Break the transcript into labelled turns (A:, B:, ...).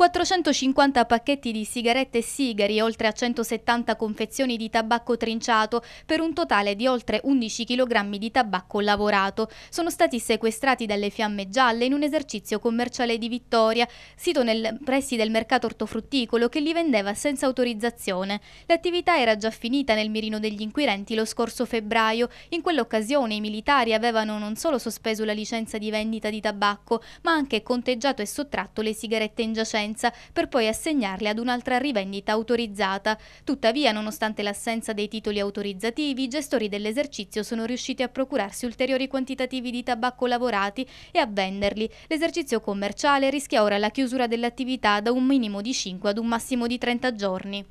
A: 450 pacchetti di sigarette e sigari, oltre a 170 confezioni di tabacco trinciato, per un totale di oltre 11 kg di tabacco lavorato. Sono stati sequestrati dalle fiamme gialle in un esercizio commerciale di Vittoria, sito nei pressi del mercato ortofrutticolo che li vendeva senza autorizzazione. L'attività era già finita nel mirino degli inquirenti lo scorso febbraio. In quell'occasione i militari avevano non solo sospeso la licenza di vendita di tabacco, ma anche conteggiato e sottratto le sigarette in giacenza licenza per poi assegnarle ad un'altra rivendita autorizzata. Tuttavia, nonostante l'assenza dei titoli autorizzativi, i gestori dell'esercizio sono riusciti a procurarsi ulteriori quantitativi di tabacco lavorati e a venderli. L'esercizio commerciale rischia ora la chiusura dell'attività da un minimo di 5 ad un massimo di 30 giorni.